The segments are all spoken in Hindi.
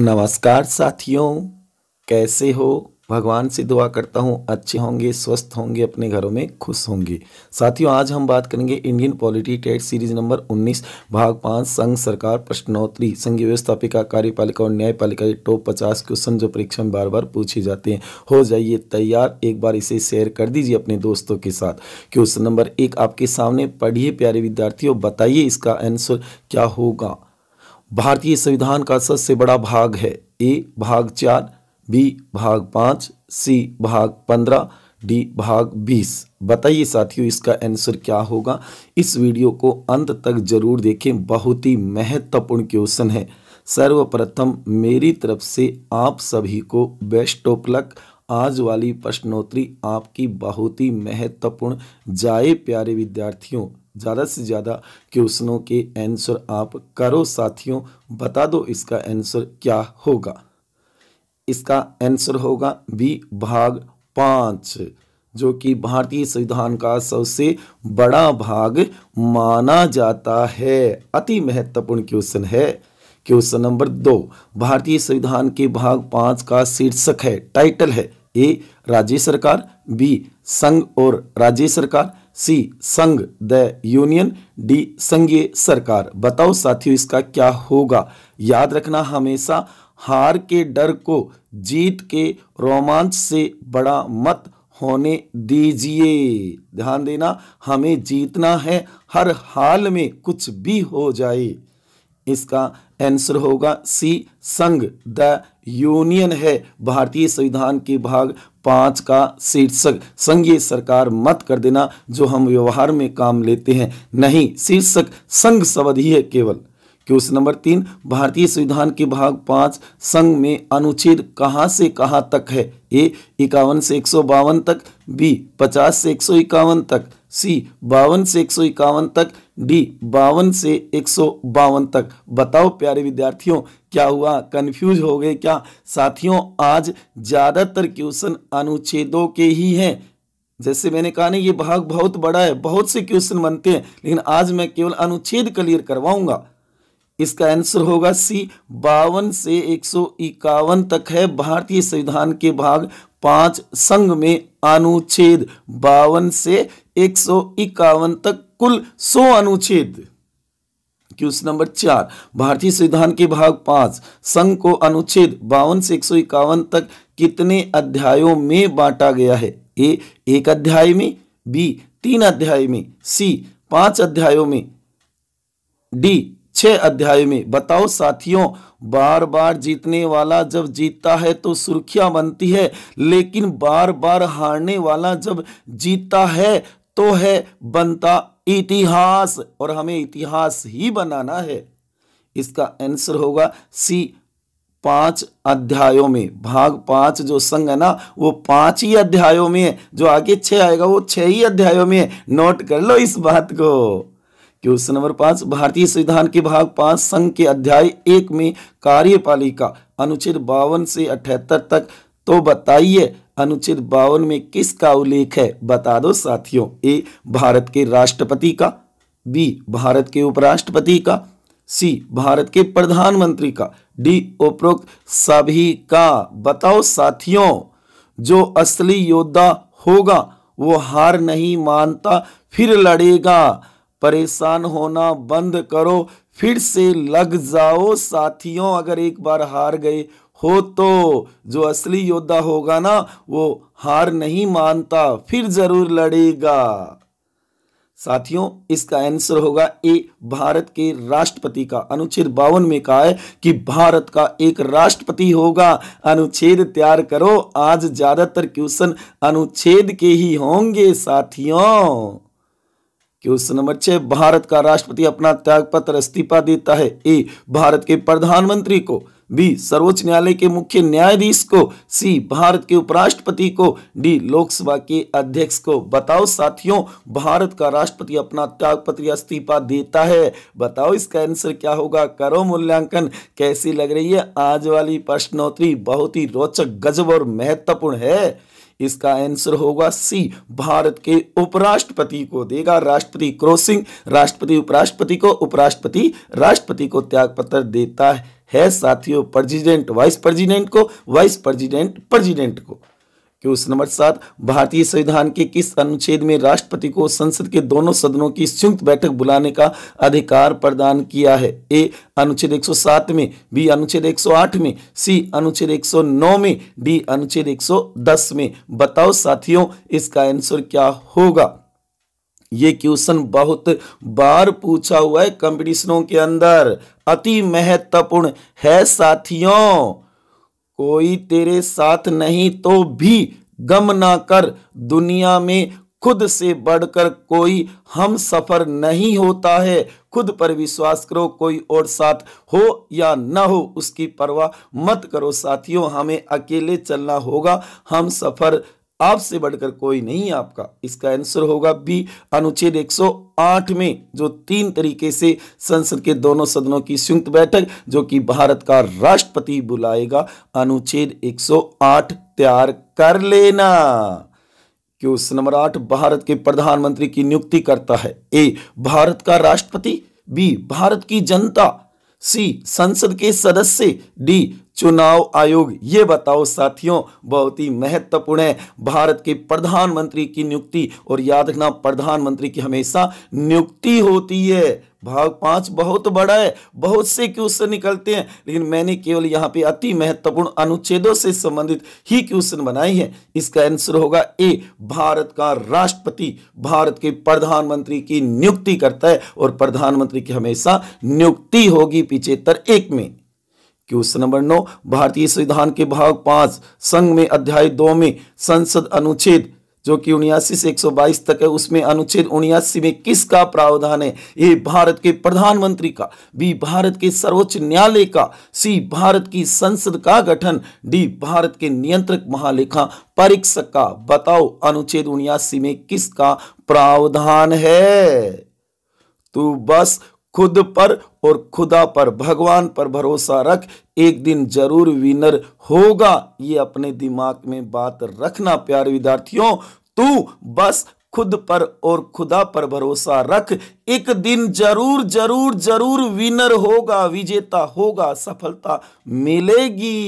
नमस्कार साथियों कैसे हो भगवान से दुआ करता हूँ अच्छे होंगे स्वस्थ होंगे अपने घरों में खुश होंगे साथियों आज हम बात करेंगे इंडियन पॉलिटी टेट सीरीज नंबर 19 भाग पाँच संघ सरकार प्रश्नोत्तरी संघ व्यवस्थापिका कार्यपालिका और न्यायपालिका के टॉप 50 क्वेश्चन जो परीक्षा में बार बार पूछे जाते हैं हो जाइए तैयार एक बार इसे शेयर कर दीजिए अपने दोस्तों के साथ क्वेश्चन नंबर एक आपके सामने पढ़िए प्यारे विद्यार्थियों बताइए इसका आंसर क्या होगा भारतीय संविधान का सबसे बड़ा भाग है ए भाग चार बी भाग पाँच सी भाग पंद्रह डी भाग बीस बताइए साथियों इसका आंसर क्या होगा इस वीडियो को अंत तक जरूर देखें बहुत ही महत्वपूर्ण क्वेश्चन है सर्वप्रथम मेरी तरफ से आप सभी को बेस्ट ऑफ लक आज वाली प्रश्नोत्तरी आपकी बहुत ही महत्वपूर्ण जाए प्यारे विद्यार्थियों ज़्यादा से ज़्यादा क्वेश्चनों के आंसर आप करो साथियों बता दो इसका आंसर क्या होगा इसका आंसर होगा बी भाग पाँच जो कि भारतीय संविधान का सबसे बड़ा भाग माना जाता है अति महत्वपूर्ण क्वेश्चन है क्वेश्चन नंबर दो भारतीय संविधान के भाग पाँच का शीर्षक है टाइटल है ए राज्य सरकार बी संघ और राज्य सरकार सी संघ द यूनियन डी संघीय सरकार बताओ साथियों इसका क्या होगा याद रखना हमेशा हार के डर को जीत के रोमांच से बड़ा मत होने दीजिए ध्यान देना हमें जीतना है हर हाल में कुछ भी हो जाए इसका आंसर होगा सी संघ द यूनियन है भारतीय संविधान के भाग पाँच का शीर्षक संघीय सरकार मत कर देना जो हम व्यवहार में काम लेते हैं नहीं शीर्षक संघ शब्द ही है केवल क्वेश्चन नंबर तीन भारतीय संविधान के भाग पाँच संघ में अनुच्छेद कहाँ से कहाँ तक है ए इक्यावन से एक तक बी पचास से एक तक सी बावन से एक तक डी बावन से एक सौ बावन तक बताओ प्यारे विद्यार्थियों क्या हुआ कंफ्यूज हो गए क्या साथियों आज ज़्यादातर क्वेश्चन अनुच्छेदों के ही हैं जैसे मैंने कहा नहीं ये भाग बहुत बड़ा है बहुत से क्वेश्चन बनते हैं लेकिन आज मैं केवल अनुच्छेद क्लियर करवाऊंगा इसका आंसर होगा सी बावन से एक सौ इक्यावन तक है भारतीय संविधान के भाग पांच संघ में अनुच्छेद बावन से एक सौ इक्यावन तक कुल सौ अनुच्छेद क्वेश्चन नंबर चार भारतीय संविधान के भाग पांच संघ को अनुच्छेद बावन से एक सौ इक्यावन तक कितने अध्यायों में बांटा गया है ए एक अध्याय में बी तीन अध्याय में सी पांच अध्यायों में डी छह अध्याय में बताओ साथियों बार बार जीतने वाला जब जीतता है तो सुर्खियां बनती है लेकिन बार बार हारने वाला जब जीतता है तो है बनता इतिहास और हमें इतिहास ही बनाना है इसका आंसर होगा सी पांच अध्यायों में भाग पांच जो संघ है ना वो पांच ही अध्यायों में है जो आगे छह आएगा वो छह ही अध्यायों में है नोट कर लो इस बात को क्वेश्चन नंबर पांच भारतीय संविधान के भाग पांच संघ के अध्याय एक में कार्यपालिका अनुच्छेद बावन से अठहत्तर तक तो बताइए अनुच्छेद बावन में किसका उल्लेख है बता दो साथियों ए भारत के राष्ट्रपति का बी भारत के उपराष्ट्रपति का सी भारत के प्रधानमंत्री का डी उपरोक्त सभी का बताओ साथियों जो असली योद्धा होगा वो हार नहीं मानता फिर लड़ेगा परेशान होना बंद करो फिर से लग जाओ साथियों अगर एक बार हार गए हो तो जो असली योद्धा होगा ना वो हार नहीं मानता फिर जरूर लड़ेगा साथियों इसका आंसर होगा ए भारत के राष्ट्रपति का अनुच्छेद बावन में कहा है कि भारत का एक राष्ट्रपति होगा अनुच्छेद तैयार करो आज ज्यादातर क्वेश्चन अनुच्छेद के ही होंगे साथियों क्वेश्चन नंबर छह भारत का राष्ट्रपति अपना त्यागपत्र इस्तीफा देता है ए भारत के प्रधानमंत्री को बी सर्वोच्च न्यायालय के मुख्य न्यायाधीश को सी भारत के उपराष्ट्रपति को डी लोकसभा के अध्यक्ष को बताओ साथियों भारत का राष्ट्रपति अपना त्यागपत्र इस्तीफा देता है बताओ इसका आंसर क्या होगा करो मूल्यांकन कैसी लग रही है आज वाली प्रश्नोत्तरी बहुत ही रोचक गजब और महत्वपूर्ण है इसका आंसर होगा सी भारत के उपराष्ट्रपति को देगा राष्ट्रपति क्रोसिंग राष्ट्रपति उपराष्ट्रपति को उपराष्ट्रपति राष्ट्रपति को त्याग पत्र देता है साथियों प्रेसिडेंट वाइस प्रेसिडेंट को वाइस प्रेसिडेंट प्रेसिडेंट को क्वेश्चन नंबर सात भारतीय संविधान के किस अनुच्छेद में राष्ट्रपति को संसद के दोनों सदनों की संयुक्त बैठक बुलाने का अधिकार प्रदान किया है ए अनुच्छेद 107 में बी अनुच्छेद 108 में सी अनुच्छेद 109 में डी अनुच्छेद 110 में बताओ साथियों इसका आंसर क्या होगा ये क्वेश्चन बहुत बार पूछा हुआ है कंपिटिशनों के अंदर अति महत्वपूर्ण है साथियों कोई तेरे साथ नहीं तो भी गम ना कर दुनिया में खुद से बढ़कर कोई हम सफ़र नहीं होता है खुद पर विश्वास करो कोई और साथ हो या ना हो उसकी परवाह मत करो साथियों हमें अकेले चलना होगा हम सफ़र आपसे बढ़कर कोई नहीं आपका इसका आंसर होगा बी अनुच्छेद 108 में जो तीन तरीके से संसद के दोनों सदनों की संयुक्त बैठक जो कि भारत का राष्ट्रपति बुलाएगा अनुच्छेद 108 तैयार कर लेना क्वेश्चन नंबर आठ भारत के प्रधानमंत्री की नियुक्ति करता है ए भारत का राष्ट्रपति बी भारत की जनता सी संसद के सदस्य डी चुनाव आयोग ये बताओ साथियों बहुत ही महत्वपूर्ण है भारत के प्रधानमंत्री की नियुक्ति और याद रखना प्रधानमंत्री की हमेशा नियुक्ति होती है भाग पांच बहुत बड़ा है बहुत से क्वेश्चन निकलते हैं लेकिन मैंने केवल यहाँ पे अति महत्वपूर्ण अनुच्छेदों से संबंधित ही क्वेश्चन बनाए हैं इसका आंसर होगा ए भारत का राष्ट्रपति भारत के प्रधानमंत्री की नियुक्ति करता है और प्रधानमंत्री की हमेशा नियुक्ति होगी पिछहत्तर एक में क्वेश्चन नंबर नौ भारतीय संविधान के भाग पांच संघ में अध्याय दो में संसद अनुच्छेद जो कि उन्यासी से 122 तक है उसमें अनुच्छेद उन्यासी में किसका प्रावधान है ए भारत के प्रधानमंत्री का बी भारत के सर्वोच्च न्यायालय का सी भारत की संसद का गठन डी भारत के नियंत्रक महालेखा परीक्षक का बताओ अनुच्छेद उन्यासी में किसका प्रावधान है तो बस खुद पर और खुदा पर भगवान पर भरोसा रख एक दिन जरूर विनर होगा ये अपने दिमाग में बात रखना प्यारे विद्यार्थियों तू बस खुद पर और खुदा पर भरोसा रख एक दिन जरूर जरूर जरूर विनर होगा विजेता होगा सफलता मिलेगी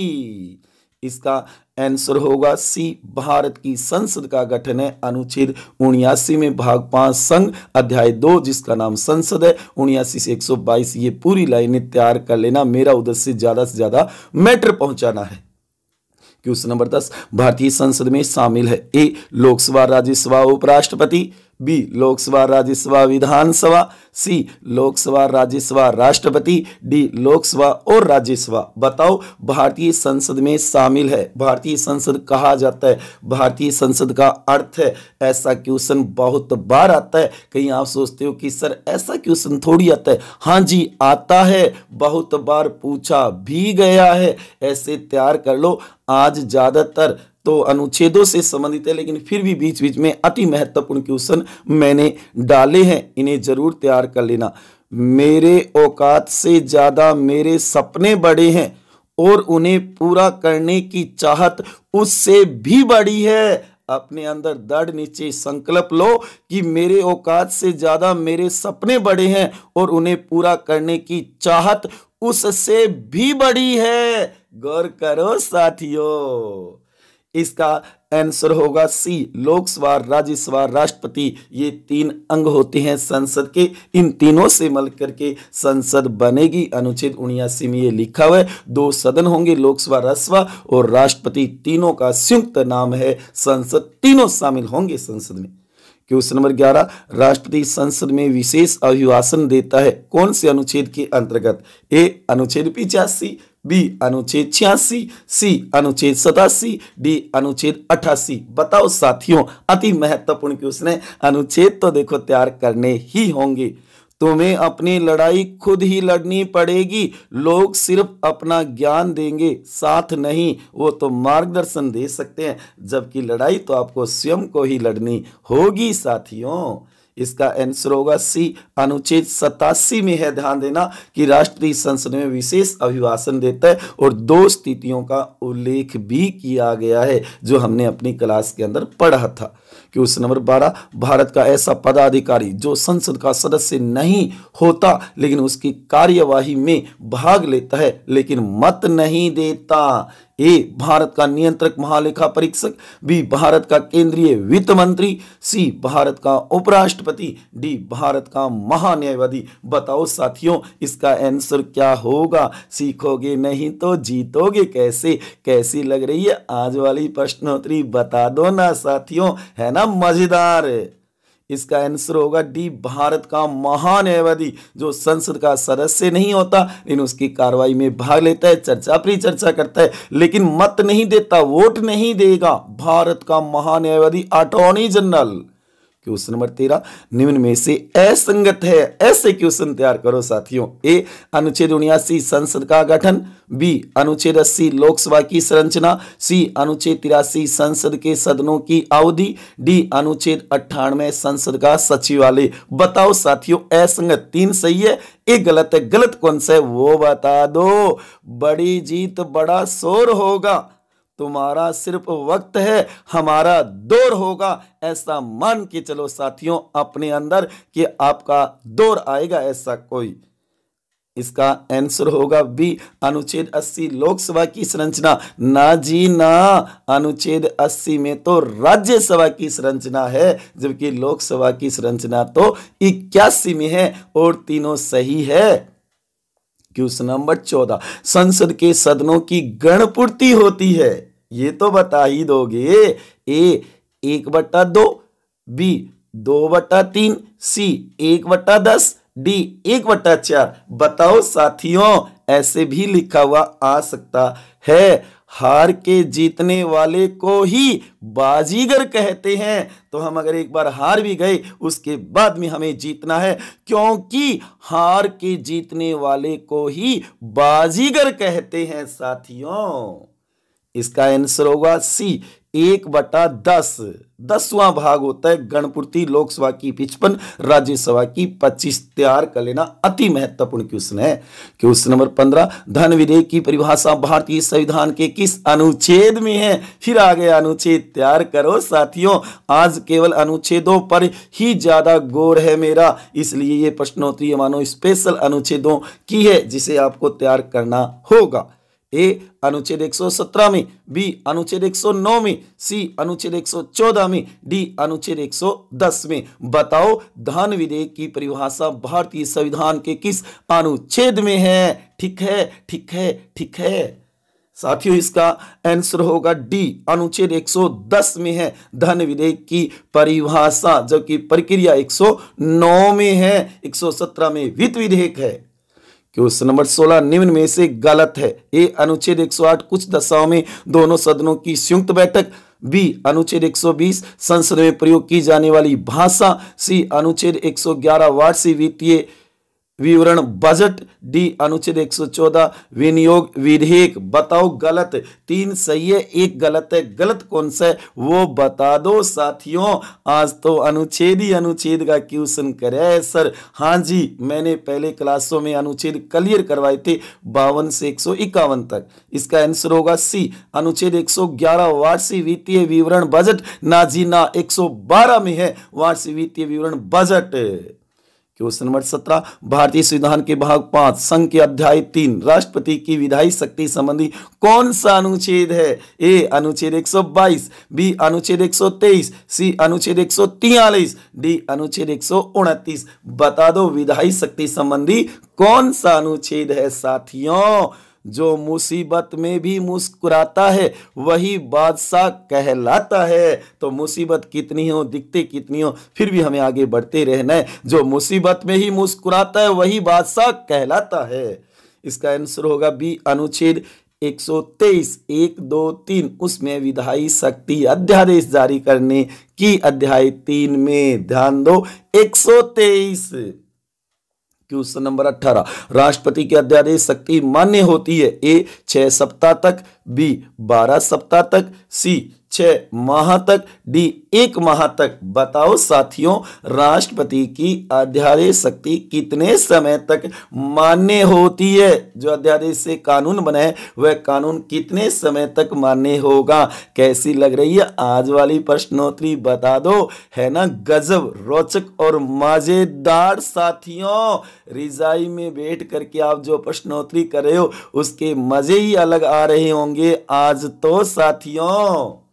इसका आंसर होगा सी भारत की संसद का गठन है अनुच्छेद उन्यासी में भाग पांच संघ अध्याय दो जिसका नाम संसद है उन्यासी से एक सौ बाईस ये पूरी लाइनें तैयार कर लेना मेरा उद्देश्य ज्यादा से ज्यादा मैटर पहुंचाना है क्वेश्चन नंबर दस भारतीय संसद में शामिल है ए लोकसभा राज्यसभा उपराष्ट्रपति बी लोकसभा राज्यसभा विधानसभा सी लोकसभा राज्यसभा राष्ट्रपति डी लोकसभा और राज्यसभा बताओ भारतीय संसद में शामिल है भारतीय संसद कहा जाता है भारतीय संसद का अर्थ है ऐसा क्वेश्चन बहुत बार आता है कहीं आप सोचते हो कि सर ऐसा क्वेश्चन थोड़ी आता है हाँ जी आता है बहुत बार पूछा भी गया है ऐसे तैयार कर लो आज ज़्यादातर तो अनुच्छेदों से संबंधित है लेकिन फिर भी बीच बीच में अति महत्वपूर्ण क्वेश्चन मैंने डाले हैं इन्हें ज़रूर तैयार कर लेना मेरे औकात से ज़्यादा मेरे सपने बड़े हैं और उन्हें पूरा करने की चाहत उससे भी बड़ी है अपने अंदर दर्द नीचे संकल्प लो कि मेरे औकात से ज़्यादा मेरे सपने बड़े हैं और उन्हें पूरा करने की चाहत उससे भी बड़ी है गौर करो साथियों इसका आंसर होगा सी लोकसभा राज्यसभा राष्ट्रपति ये तीन अंग होते हैं संसद के इन तीनों से मल करके संसद बनेगी अनुच्छेद उन्यासी में ये लिखा हुआ है दो सदन होंगे लोकसभा राज्यसभा और राष्ट्रपति तीनों का संयुक्त नाम है संसद तीनों शामिल होंगे संसद में क्वेश्चन नंबर ग्यारह राष्ट्रपति संसद में विशेष अभिभाषण देता है कौन से अनुच्छेद के अंतर्गत ए अनुच्छेद पिचासी बी अनुच्छेद छियासी सी अनुच्छेद सतासी डी अनुच्छेद अठासी बताओ साथियों अति महत्वपूर्ण क्वेश्चन है अनुच्छेद तो देखो तैयार करने ही होंगे तुम्हें अपनी लड़ाई खुद ही लड़नी पड़ेगी लोग सिर्फ अपना ज्ञान देंगे साथ नहीं वो तो मार्गदर्शन दे सकते हैं जबकि लड़ाई तो आपको स्वयं को ही लड़नी होगी साथियों इसका आंसर होगा सी अनुच्छेद सतासी में है ध्यान देना कि राष्ट्रीय संसद में विशेष अभिभाषण देता है और दो स्थितियों का उल्लेख भी किया गया है जो हमने अपनी क्लास के अंदर पढ़ा था क्वेश्चन नंबर बारह भारत का ऐसा पदाधिकारी जो संसद का सदस्य नहीं होता लेकिन उसकी कार्यवाही में भाग लेता है लेकिन मत नहीं देता ए भारत का नियंत्रक महालेखा परीक्षक बी भारत का केंद्रीय वित्त मंत्री सी भारत का उपराष्ट्रपति डी भारत का महान्यायवादी बताओ साथियों इसका आंसर क्या होगा सीखोगे नहीं तो जीतोगे कैसे कैसी लग रही है आज वाली प्रश्नोत्तरी बता दो ना साथियों है ना मजेदार इसका आंसर होगा डी भारत का महान न्यायवादी जो संसद का सदस्य नहीं होता लेकिन उसकी कार्रवाई में भाग लेता है चर्चा पर चर्चा करता है लेकिन मत नहीं देता वोट नहीं देगा भारत का महान न्यायवादी अटॉर्नी जनरल क्वेश्चन नंबर तेरह निम्न में से असंगत है ऐसे क्वेश्चन तैयार करो साथियों ए अनुच्छेद उन्यासी संसद का गठन बी अनुच्छेद अस्सी लोकसभा की संरचना सी अनुच्छेद तिरासी संसद के सदनों की अवधि डी अनुच्छेद अट्ठानवे संसद का सचिवालय बताओ साथियों असंगत तीन सही है एक गलत है गलत कौन सा है वो बता दो बड़ी जीत बड़ा शोर होगा तुम्हारा सिर्फ वक्त है हमारा दौर होगा ऐसा मान के चलो साथियों अपने अंदर कि आपका दौर आएगा ऐसा कोई इसका आंसर होगा बी अनुच्छेद 80 लोकसभा की संरचना ना जी ना अनुच्छेद 80 में तो राज्यसभा की संरचना है जबकि लोकसभा की संरचना तो इक्यासी में है और तीनों सही है क्वेश्चन नंबर चौदह संसद के सदनों की गणपूर्ति होती है ये तो बता ही दोगे ए एक बट्टा दो बी दो बट्टा तीन सी एक बट्टा दस डी एक बट्टा चार बताओ साथियों ऐसे भी लिखा हुआ आ सकता है हार के जीतने वाले को ही बाजीगर कहते हैं तो हम अगर एक बार हार भी गए उसके बाद में हमें जीतना है क्योंकि हार के जीतने वाले को ही बाजीगर कहते हैं साथियों इसका आंसर होगा सी एक बटा दस दसवां भाग होता है गणपूर्ति लोकसभा की पिचपन राज्यसभा की पच्चीस तैयार कर लेना अति महत्वपूर्ण क्वेश्चन है क्वेश्चन नंबर पंद्रह धन विधेयक की परिभाषा भारतीय संविधान के किस अनुच्छेद में है फिर आगे अनुच्छेद तैयार करो साथियों आज केवल अनुच्छेदों पर ही ज्यादा गौर है मेरा इसलिए ये प्रश्नोत्तरी मानो स्पेशल अनुच्छेदों की है जिसे आपको तैयार करना होगा ए अनुच्छेद सत्रह में बी अनुच्छेद एक सौ नौ में सी अनुच्छेद एक सौ चौदह में डी अनुच्छेद एक सौ दस में बताओ धन विधेयक की परिभाषा भारतीय संविधान के किस अनुच्छेद में है ठीक है ठीक है ठीक है साथियों इसका आंसर होगा डी अनुच्छेद 110 में है धन विधेयक की परिभाषा जबकि प्रक्रिया 109 में है 117 में वित्त विधेयक है क्वेश्चन नंबर सोलह निम्न में से गलत है ए अनुच्छेद 108 कुछ दशाओं में दोनों सदनों की संयुक्त बैठक बी अनुच्छेद 120 संसद में प्रयोग की जाने वाली भाषा सी अनुच्छेद 111 वार्षिक वित्तीय विवरण बजट डी अनुच्छेद 114 विनियोग विधेयक बताओ गलत तीन सही है एक गलत है गलत कौन सा है वो बता दो साथियों आज तो अनुच्छेद ही अनुच्छेद का क्वेश्चन करे सर हाँ जी मैंने पहले क्लासों में अनुच्छेद क्लियर करवाए थे बावन से एक तक इसका आंसर होगा सी अनुच्छेद 111 वार्षिक वित्तीय विवरण बजट ना जी ना बारह में है वार्षिक वित्तीय विवरण बजट क्वेश्चन नंबर सत्रह भारतीय संविधान के भाग पांच संघ के अध्याय तीन राष्ट्रपति की विधायी शक्ति संबंधी कौन सा अनुच्छेद है ए अनुच्छेद 122 बी अनुच्छेद 123 सी अनुच्छेद 143 डी अनुच्छेद 129 बता दो विधायी शक्ति संबंधी कौन सा अनुच्छेद है साथियों जो मुसीबत में भी मुस्कुराता है वही बादशाह कहलाता है तो मुसीबत कितनी हो दिखते कितनी हो फिर भी हमें आगे बढ़ते रहना है जो मुसीबत में ही मुस्कुराता है वही बादशाह कहलाता है इसका आंसर होगा बी अनुच्छेद 123 एक दो तीन उसमें विधायी शक्ति अध्यादेश जारी करने की अध्याय तीन में ध्यान दो 123 क्वेश्चन नंबर अट्ठारह राष्ट्रपति की अध्यादेश शक्ति मान्य होती है ए छह सप्ताह तक बी बारह सप्ताह तक सी छः माह तक डी एक माह तक बताओ साथियों राष्ट्रपति की अध्यादेश शक्ति कितने समय तक मान्य होती है जो अध्यादेश से कानून बना है वह कानून कितने समय तक मान्य होगा कैसी लग रही है आज वाली प्रश्नोत्तरी बता दो है ना गजब रोचक और मजेदार साथियों रिजाई में बैठ करके आप जो प्रश्नोत्तरी कर रहे हो उसके मजे ही अलग आ रहे होंगे आज तो साथियों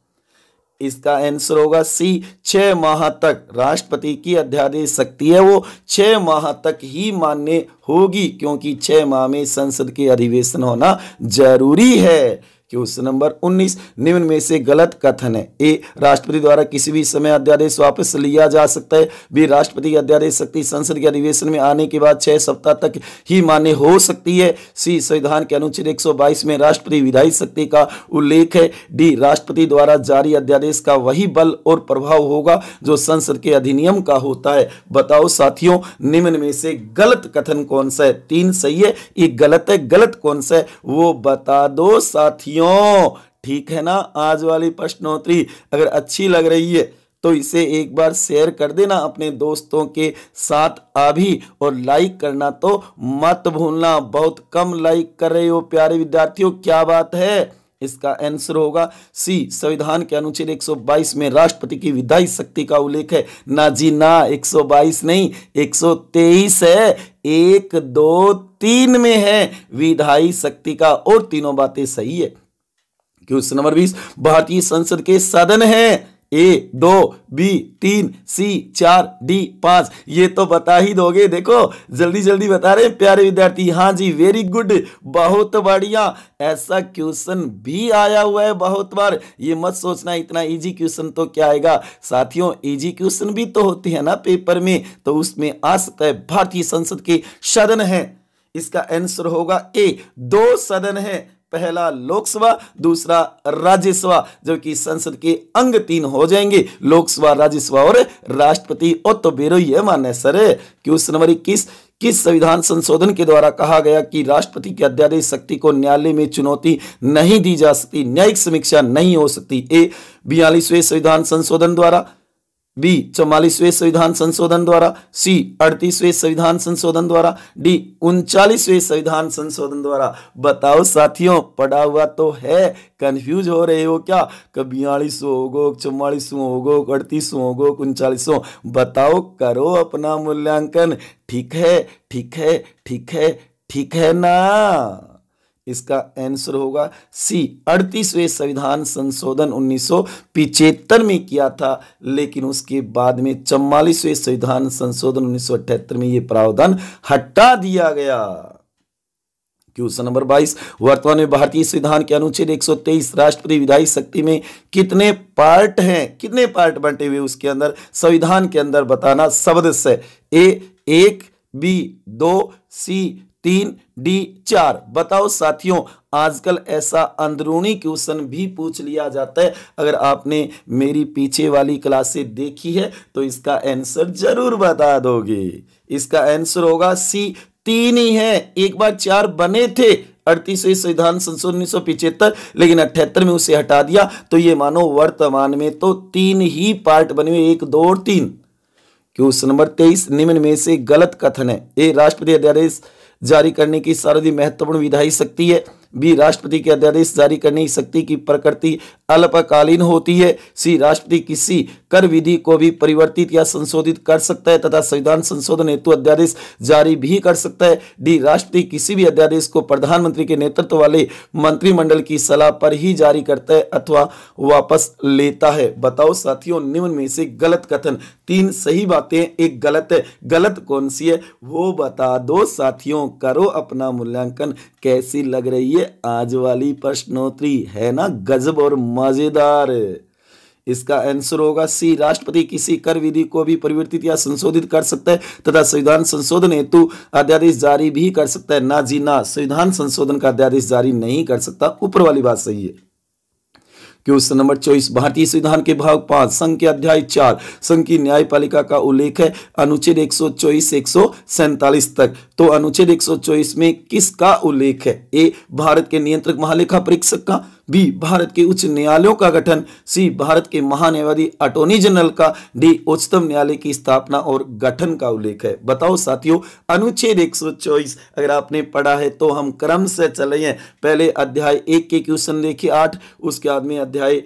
इसका आंसर होगा सी छः माह तक राष्ट्रपति की अध्यादेश शक्ति है वो छः माह तक ही मान्य होगी क्योंकि छः माह में संसद के अधिवेशन होना जरूरी है क्वेश्चन नंबर 19 निम्न में से गलत कथन है ए राष्ट्रपति द्वारा किसी भी समय अध्यादेश वापस लिया जा सकता है बी राष्ट्रपति की अध्यादेश शक्ति संसद के अधिवेशन में आने के बाद छह सप्ताह तक ही मान्य हो सकती है सी संविधान के अनुच्छेद 122 में राष्ट्रपति विधायी शक्ति का उल्लेख है डी राष्ट्रपति द्वारा जारी अध्यादेश का वही बल और प्रभाव होगा जो संसद के अधिनियम का होता है बताओ साथियों निम्न में से गलत कथन कौन सा है तीन सही है एक गलत है गलत कौन सा है वो बता दो साथियों क्यों ठीक है ना आज वाली प्रश्नोत्तरी अगर अच्छी लग रही है तो इसे एक बार शेयर कर देना अपने दोस्तों के साथ अभी और लाइक करना तो मत भूलना बहुत कम लाइक कर रहे हो प्यारे विद्यार्थियों क्या बात है इसका आंसर होगा सी संविधान के अनुच्छेद 122 में राष्ट्रपति की विधायी शक्ति का उल्लेख है ना जी ना 122 नहीं 123 है एक दो तीन में है विधायी शक्ति का और तीनों बातें सही है क्वेश्चन नंबर बीस भारतीय संसद के सदन है ए दो बी तीन सी चार डी पांच ये तो बता ही दोगे देखो जल्दी जल्दी बता रहे हैं प्यारे विद्यार्थी हाँ जी वेरी गुड बहुत बढ़िया ऐसा क्वेश्चन भी आया हुआ है बहुत बार ये मत सोचना इतना इजी क्वेश्चन तो क्या आएगा साथियों इजी क्वेश्चन भी तो होते हैं ना पेपर में तो उसमें आ सकता है भारतीय संसद के सदन है इसका आंसर होगा ए दो सदन है पहला लोकसभा दूसरा राज्यसभा जबकि संसद के अंग तीन हो जाएंगे लोकसभा राज्यसभा और राष्ट्रपति और तो बेरो ये मान्य सर क्वेश्चन नंबर इक्कीस किस संविधान संशोधन के द्वारा कहा गया कि राष्ट्रपति के अध्यादेश शक्ति को न्यायालय में चुनौती नहीं दी जा सकती न्यायिक समीक्षा नहीं हो सकती ए बयालीसवें संविधान संशोधन द्वारा बी चौवालीसवें संविधान संशोधन द्वारा सी अड़तीसवें संविधान संशोधन द्वारा डी उनचालीसवें संविधान संशोधन द्वारा बताओ साथियों पढ़ा हुआ तो है कंफ्यूज हो रहे हो क्या बयालीसों होगो चौवालीसों होगो अड़तीसों होगो उनचालीसों बताओ करो अपना मूल्यांकन ठीक है ठीक है ठीक है ठीक है ना इसका आंसर होगा सी अड़तीसवें संविधान संशोधन उन्नीस में किया था लेकिन उसके बाद में चौवालीसवें संविधान संशोधन उन्नीस में यह प्रावधान हटा दिया गया क्वेश्चन नंबर 22 वर्तमान में भारतीय संविधान के अनुच्छेद 123 राष्ट्रपति विधायी शक्ति में कितने पार्ट हैं कितने पार्ट बंटे हुए उसके अंदर संविधान के अंदर बताना सदस्य ए एक बी दो सी तीन डी चार बताओ साथियों आजकल ऐसा अंदरूनी क्वेश्चन भी पूछ लिया जाता है अगर आपने मेरी पीछे वाली क्लासे देखी है तो इसका आंसर जरूर बता दोगे इसका आंसर होगा सी तीन ही है एक बार चार बने थे अड़तीसवें संविधान संशोधन उन्नीस सौ पिछहत्तर लेकिन अठहत्तर में उसे हटा दिया तो ये मानो वर्तमान में तो तीन ही पार्ट बने हुए एक दो और तीन क्वेश्चन नंबर तेईस निम्न में से गलत कथन है ए राष्ट्रपति अध्यादेश जारी करने की सर्वधि महत्वपूर्ण विधायी शक्ति है भी राष्ट्रपति के अध्यादेश जारी करने की शक्ति की प्रकृति अल्पकालीन होती है सी राष्ट्रपति किसी कर विधि को भी परिवर्तित या संशोधित कर सकता है तथा संविधान संशोधन हेतु अध्यादेश जारी भी कर सकता है डी राष्ट्रपति किसी भी अध्यादेश को प्रधानमंत्री के नेतृत्व वाले मंत्रिमंडल की सलाह पर ही जारी करता है अथवा वापस लेता है बताओ साथियों निम्न में से गलत कथन तीन सही बातें एक गलत है गलत कौन सी है वो बता दो साथियों करो अपना मूल्यांकन कैसी लग रही है आज वाली प्रश्नोत्तरी है ना गजब और मजेदार इसका आंसर होगा सी राष्ट्रपति किसी कर विधि को भी परिवर्तित या संशोधित कर सकता है तथा संविधान संशोधन हेतु अध्यादेश जारी भी कर सकता है ना जी ना संविधान संशोधन का अध्यादेश जारी नहीं कर सकता ऊपर वाली बात सही है क्वेश्चन नंबर चौबीस भारतीय संविधान के भाग पांच संघ के अध्याय चार संघ की न्यायपालिका का उल्लेख है अनुच्छेद एक सौ चौबीस एक सौ सैंतालीस तक तो अनुच्छेद एक सौ चौबीस में किसका उल्लेख है ए भारत के नियंत्रक महालेखा परीक्षक का बी भारत के उच्च न्यायालयों का गठन सी भारत के महान्यायवादी अटोर्नी जनरल का डी उच्चतम न्यायालय की स्थापना और गठन का उल्लेख है बताओ साथियों अनुच्छेद एक अगर आपने पढ़ा है तो हम क्रम से चले हैं पहले अध्याय एक के क्वेश्चन देखिए आठ उसके बाद में अध्याय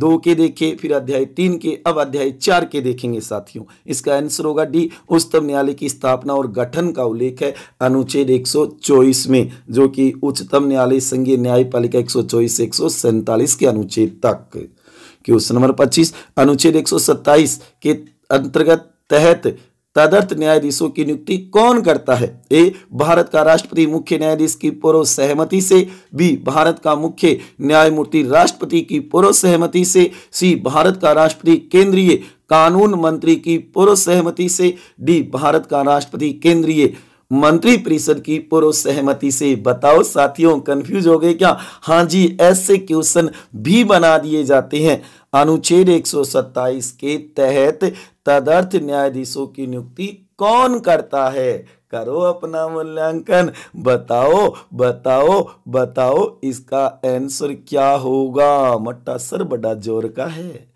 दो के देखे फिर अध्याय तीन के अब अध्याय चार के देखेंगे साथियों इसका आंसर होगा डी उच्चतम न्यायालय की स्थापना और गठन का उल्लेख है अनुच्छेद 124 में जो कि उच्चतम न्यायालय संघीय न्यायपालिका एक सौ चौबीस एक सौ सैंतालीस के अनुच्छेद तक क्वेश्चन नंबर 25 अनुच्छेद 127 के अंतर्गत तहत तदर्थ न्यायाधीशों की नियुक्ति कौन करता है ए भारत का राष्ट्रपति मुख्य न्यायाधीश की पूर्व सहमति से बी भारत का मुख्य न्यायमूर्ति राष्ट्रपति की पूर्व सहमति से सी भारत का राष्ट्रपति केंद्रीय कानून मंत्री की पूर्व सहमति से डी भारत का राष्ट्रपति केंद्रीय मंत्री परिषद की पूर्व सहमति से बताओ साथियों कंफ्यूज हो गए क्या हाँ जी ऐसे क्वेश्चन भी बना दिए जाते हैं अनुच्छेद 127 के तहत तदर्थ न्यायाधीशों की नियुक्ति कौन करता है करो अपना मूल्यांकन बताओ बताओ बताओ इसका आंसर क्या होगा मट्टा सर बड़ा जोर का है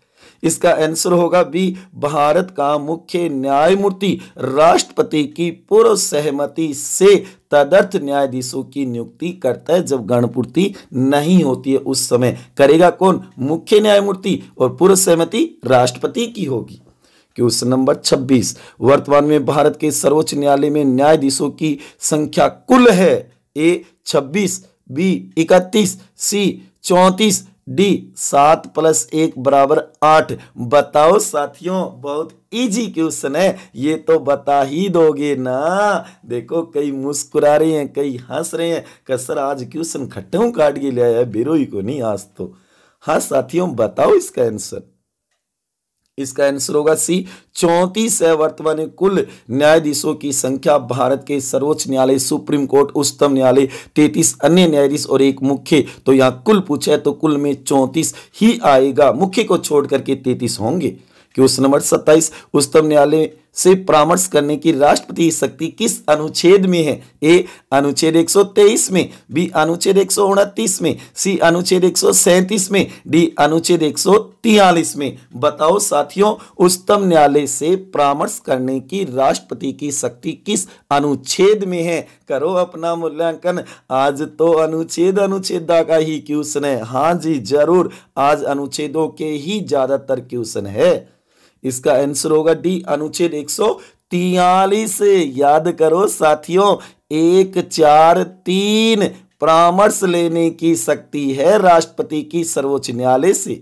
इसका आंसर होगा बी भारत का मुख्य न्यायमूर्ति राष्ट्रपति की पूर्व सहमति से तदर्थ न्यायाधीशों की नियुक्ति करता है जब गणपूर्ति नहीं होती है उस समय करेगा कौन मुख्य न्यायमूर्ति और पूर्व सहमति राष्ट्रपति की होगी क्वेश्चन नंबर 26 वर्तमान में भारत के सर्वोच्च न्यायालय में न्यायाधीशों की संख्या कुल है ए 26 बी 31 सी 34 डी सात प्लस एक बराबर आठ बताओ साथियों बहुत इजी क्वेश्चन है ये तो बता ही दोगे ना देखो कई मुस्कुरा रहे हैं कई हंस रहे हैं कसर आज क्वेश्चन खट्टों काट के लिया है बेरोही को नहीं आज तो हाँ साथियों बताओ इसका आंसर इसका आंसर होगा सी चौंतीस है वर्तमान कुल न्यायाधीशों की संख्या भारत के सर्वोच्च न्यायालय सुप्रीम कोर्ट उच्चतम न्यायालय तैतीस अन्य न्यायाधीश और एक मुख्य तो यहाँ कुल पूछा है तो कुल में चौंतीस ही आएगा मुख्य को छोड़ करके तैतीस होंगे क्वेश्चन नंबर सत्ताईस उच्चतम न्यायालय से परामर्श करने की राष्ट्रपति शक्ति किस अनुच्छेद में है ए अनुच्छेद 123 में बी अनुच्छेद एक में सी अनुच्छेद एक में डी अनुच्छेद एक में बताओ साथियों उच्चतम न्यायालय से परामर्श करने की राष्ट्रपति की शक्ति किस अनुच्छेद में है करो अपना मूल्यांकन आज तो अनुच्छेद अनुच्छेद का ही क्वेश्चन है हाँ जी जरूर आज अनुच्छेदों के ही ज्यादातर क्वेश्चन है इसका आंसर होगा डी अनुच्छेद एक सौ तियालीस याद करो साथियों एक चार तीन परामर्श लेने की शक्ति है राष्ट्रपति की सर्वोच्च न्यायालय से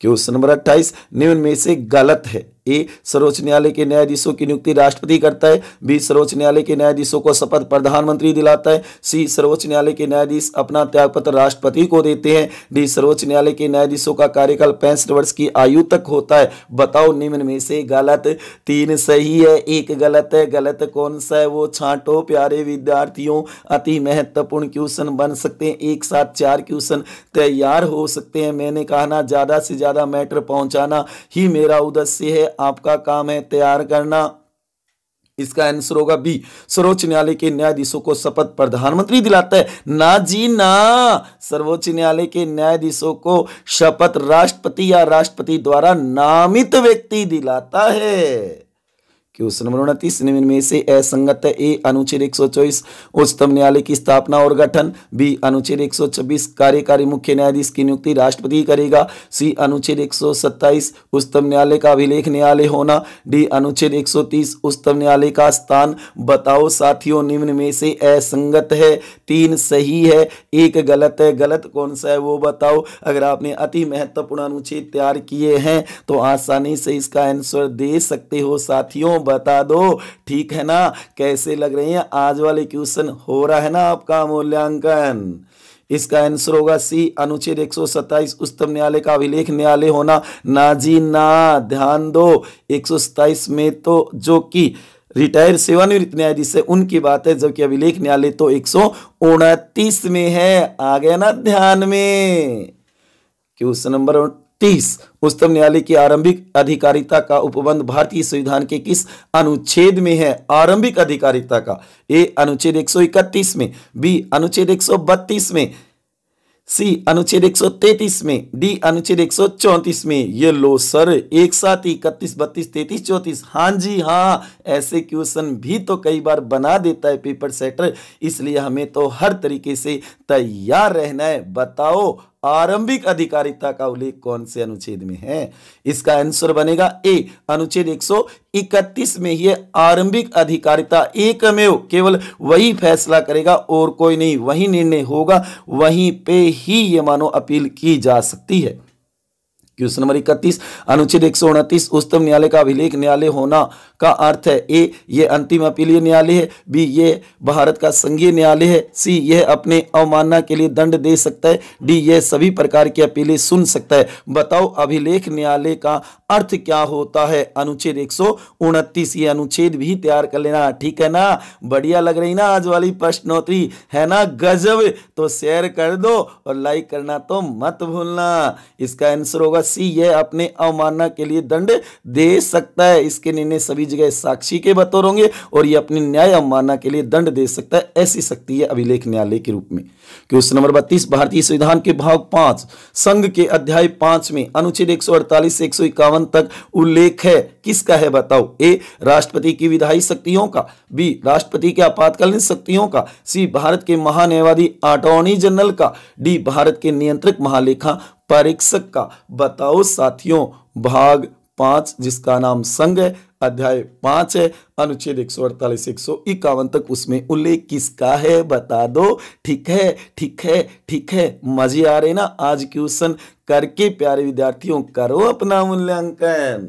क्वेश्चन नंबर अट्ठाईस निम्न में से गलत है ए सर्वोच्च न्यायालय के न्यायाधीशों की नियुक्ति राष्ट्रपति करता है बी सर्वोच्च न्यायालय के न्यायाधीशों को शपथ प्रधानमंत्री दिलाता है सी सर्वोच्च न्यायालय के न्यायाधीश अपना त्यागपत्र राष्ट्रपति को देते हैं डी सर्वोच्च न्यायालय के न्यायाधीशों का कार्यकाल पैंसठ वर्ष की आयु तक होता है बताओ निम्न में से गलत तीन सही है एक गलत है गलत कौन सा है वो छाटो प्यारे विद्यार्थियों अति महत्वपूर्ण क्वेश्चन बन सकते हैं एक साथ चार क्वेश्चन तैयार हो सकते हैं मैंने कहा ना ज़्यादा से ज़्यादा मैटर पहुंचाना ही मेरा उद्देश्य है आपका काम है तैयार करना इसका आंसर होगा बी सर्वोच्च न्यायालय के न्यायाधीशों को शपथ प्रधानमंत्री दिलाता है ना जी ना सर्वोच्च न्यायालय के न्यायाधीशों को शपथ राष्ट्रपति या राष्ट्रपति द्वारा नामित व्यक्ति दिलाता है क्वेश्चन नंबर उनतीस में से असंगत है ए अनुच्छेद एक सौ चौबीस उच्चतम न्यायालय की स्थापना और गठन बी अनुच्छेद एक सौ छब्बीस कार्यकारी मुख्य न्यायाधीश की नियुक्ति राष्ट्रपति करेगा सी अनुच्छेद एक सौ सत्ताईस उच्चतम न्यायालय का अभिलेख न्यायालय होना डी अनुच्छेद एक सौ तीस उच्चतम न्यायालय का स्थान बताओ साथियों निम्न में से असंगत है तीन सही है एक गलत है गलत कौन सा है वो बताओ अगर आपने अति महत्वपूर्ण अनुच्छेद तैयार किए हैं तो आसानी से इसका आंसर दे सकते हो साथियों बता दो ठीक है ना कैसे लग रही हैं आज वाले क्वेश्चन हो रहा है ना आपका मूल्यांकन इसका आंसर होगा सी अनुच्छेद 127 उच्चतम न्यायालय का अभिलेख न्यायालय होना ना जी ना ध्यान दो एक में तो जो कि रिटायर सेवानिवृत्त न्यायाधीश से उनकी बात है जबकि अभिलेख न्यायालय तो एक में है आ गया ना ध्यान में क्वेश्चन नंबर तीस उच्चतम न्यायालय की आरंभिक अधिकारिता का उपबंध भारतीय संविधान के किस अनुच्छेद में है आरंभिक अधिकारिता का ए अनुच्छेद 131 में बी अनुच्छेद 132 में सी अनुच्छेद 133 में डी अनुच्छेद 134 में ये लो सर एक साथ ही इकतीस बत्तीस तैतीस चौंतीस हाँ जी हाँ ऐसे क्वेश्चन भी तो कई बार बना देता है पेपर सेटर इसलिए हमें तो हर तरीके से तैयार रहना है बताओ आरंभिक अधिकारिता का उल्लेख कौन से अनुच्छेद में है इसका आंसर बनेगा ए अनुच्छेद 131 में ही आरंभिक अधिकारिता एकमेव केवल वही फैसला करेगा और कोई नहीं वही निर्णय होगा वहीं पे ही ये मानो अपील की जा सकती है क्वेश्चन नंबर इकतीस अनुच्छेद एक सौ उनतीस उच्चतम न्यायालय का अभिलेख न्यायालय होना का अर्थ है ए ये अंतिम अपीलीय न्यायालय है बी ये भारत का संघीय न्यायालय है सी यह अपने अवमानना के लिए दंड दे सकता है डी यह सभी प्रकार की अपीलें सुन सकता है बताओ अभिलेख न्यायालय का अर्थ क्या होता है अनुच्छेद एक सौ उनतीस ये अनुच्छेद भी तैयार कर लेना ठीक है ना बढ़िया लग रही ना आज वाली प्रश्नोत्तरी है ना गजब तो शेयर कर दो और लाइक करना तो मत भूलना इसका आंसर होगा फांसी यह अपने अवमानना के लिए दंड दे सकता है इसके निर्णय सभी जगह साक्षी के बतौर होंगे और यह अपने न्याय अवमानना के लिए दंड दे सकता है ऐसी शक्ति है अभिलेख न्यायालय के रूप में क्वेश्चन नंबर बत्तीस भारतीय संविधान के भाग पांच संघ के अध्याय पांच में अनुच्छेद एक से एक तक उल्लेख है किसका है बताओ ए राष्ट्रपति की विधायी शक्तियों का बी राष्ट्रपति के आपातकालीन शक्तियों का सी भारत के महान्यायवादी अटॉर्नी जनरल का डी भारत के नियंत्रक महालेखा परीक्षक का बताओ साथियों भाग पांच जिसका नाम संघ है अध्याय पांच है अनुच्छेद एक सौ अड़तालीस एक सौ इक्यावन तक उसमें उल्लेख किसका है बता दो ठीक है ठीक है ठीक है मजे आ रहे ना आज क्वेश्चन करके प्यारे विद्यार्थियों करो अपना मूल्यांकन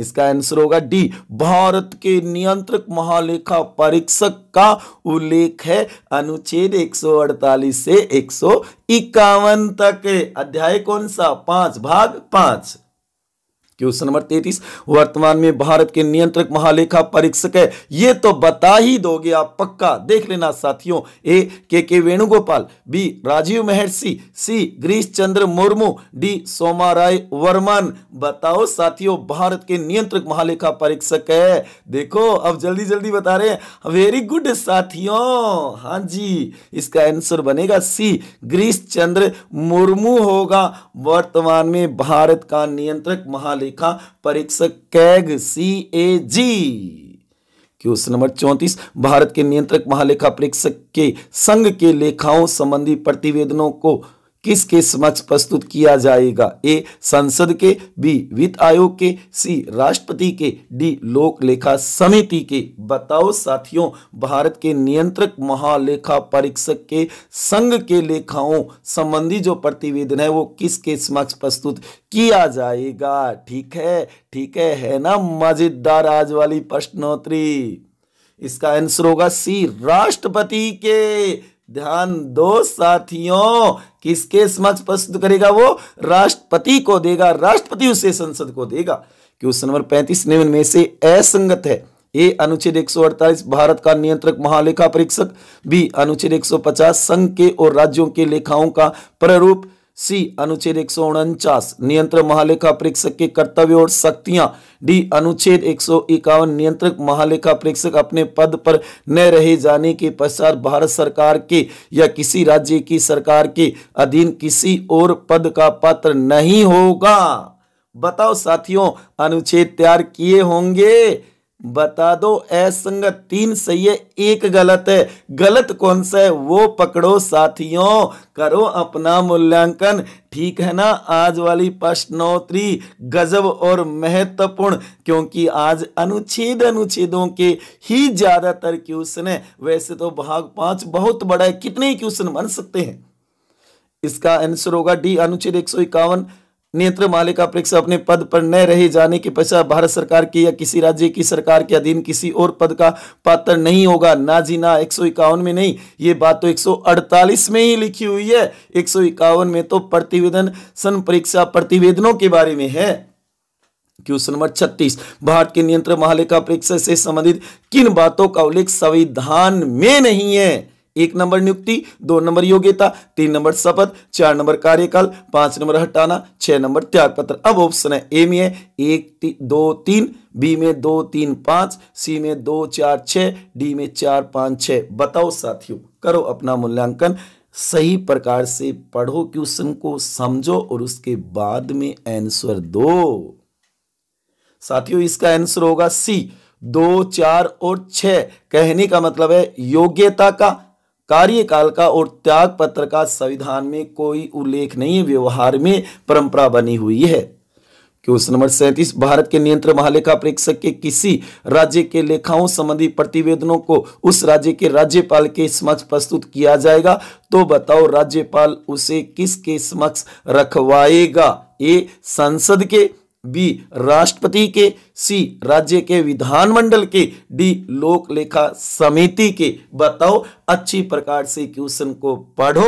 इसका आंसर होगा डी भारत के नियंत्रक महालेखा परीक्षक का उल्लेख है अनुच्छेद 148 से एक तक अध्याय कौन सा पांच भाग पांच क्वेश्चन नंबर तैतीस वर्तमान में भारत के नियंत्रक महालेखा परीक्षक है ये तो बता ही दोगे आप पक्का देख लेना साथियों ए के के Venugopal B Rajiv Mehrishi C Girish Chandra Murmu D Soma Roy Burman बताओ साथियों भारत के नियंत्रक महालेखा परीक्षक है देखो अब जल्दी जल्दी बता रहे हैं वेरी गुड साथियों हाँ जी इसका आंसर बनेगा सी गिरीश चंद्र मुर्मू होगा वर्तमान में भारत का नियंत्रक महालेखा लिखा परीक्षक CAG C A G question number चौंतीस भारत के नियंत्रक महालेखा परीक्षक के संघ के लेखाओं संबंधी प्रतिवेदनों को किसके समक्ष प्रस्तुत किया जाएगा ए संसद के बी वित्त आयोग के सी राष्ट्रपति के डी लोक लेखा समिति के बताओ साथियों भारत के नियंत्रक महालेखा परीक्षक के संघ के लेखाओं संबंधी जो प्रतिवेदन है वो किसके समक्ष प्रस्तुत किया जाएगा ठीक है ठीक है है ना मजेदार आज वाली प्रश्नोत्तरी इसका आंसर होगा सी राष्ट्रपति के ध्यान दो साथियों किसके समक्ष प्रस्तुत करेगा वो राष्ट्रपति को देगा राष्ट्रपति उसे संसद को देगा क्वेश्चन नंबर पैंतीस निम्न में से असंगत है ए अनुच्छेद 148 भारत का नियंत्रक महालेखा परीक्षक बी अनुच्छेद 150 संघ के और राज्यों के लेखाओं का प्ररूप सी अनुच्छेद एक नियंत्रक महालेखा परीक्षक के कर्तव्य और शक्तियां डी अनुच्छेद एक सौ इक्यावन नियंत्रक महालेखा परीक्षक अपने पद पर न रहे जाने के पश्चात भारत सरकार के या किसी राज्य की सरकार के अधीन किसी और पद का पात्र नहीं होगा बताओ साथियों अनुच्छेद तैयार किए होंगे बता दो असंगत तीन सही है एक गलत है गलत कौन सा है वो पकड़ो साथियों करो अपना मूल्यांकन ठीक है ना आज वाली प्रश्नोत्तरी गजब और महत्वपूर्ण क्योंकि आज अनुच्छेद अनुच्छेदों के ही ज्यादातर क्वेश्चन है वैसे तो भाग पांच बहुत बड़ा है कितने क्वेश्चन बन सकते हैं इसका आंसर होगा डी अनुच्छेद एक सौ इक्यावन नेत्र मालिका परीक्षा अपने पद पर न रहे जाने के पश्चात भारत सरकार की या किसी राज्य की सरकार के अधीन किसी और पद का पात्र नहीं होगा ना जी ना एक में नहीं ये बात तो 148 में ही लिखी हुई है एक में तो प्रतिवेदन सन परीक्षा प्रतिवेदनों के बारे में है क्वेश्चन नंबर 36 भारत के नियंत्रण महालेखा परीक्षा से संबंधित किन बातों का उल्लेख संविधान में नहीं है एक नंबर नियुक्ति दो नंबर योग्यता तीन नंबर शपथ चार नंबर कार्यकाल पांच नंबर हटाना छह नंबर त्यागपत्र अब ऑप्शन है ए में है एक ती, दो तीन बी में दो तीन पांच सी में दो चार छ डी में चार पांच छ बताओ साथियों करो अपना मूल्यांकन सही प्रकार से पढ़ो क्वेश्चन को समझो और उसके बाद में आंसर दो साथियों इसका आंसर होगा सी दो चार और छ कहने का मतलब है योग्यता का कार्यकाल का और त्याग पत्र का संविधान में कोई उल्लेख नहीं है व्यवहार में परंपरा बनी हुई है क्वेश्चन नंबर सैंतीस भारत के नियंत्रण महालेखा परीक्षक के किसी राज्य के लेखाओं संबंधी प्रतिवेदनों को उस राज्य के राज्यपाल के समक्ष प्रस्तुत किया जाएगा तो बताओ राज्यपाल उसे किसके समक्ष रखवाएगा ये संसद के बी राष्ट्रपति के सी राज्य के विधानमंडल के डी लोक लेखा समिति के बताओ अच्छी प्रकार से क्वेश्चन को पढ़ो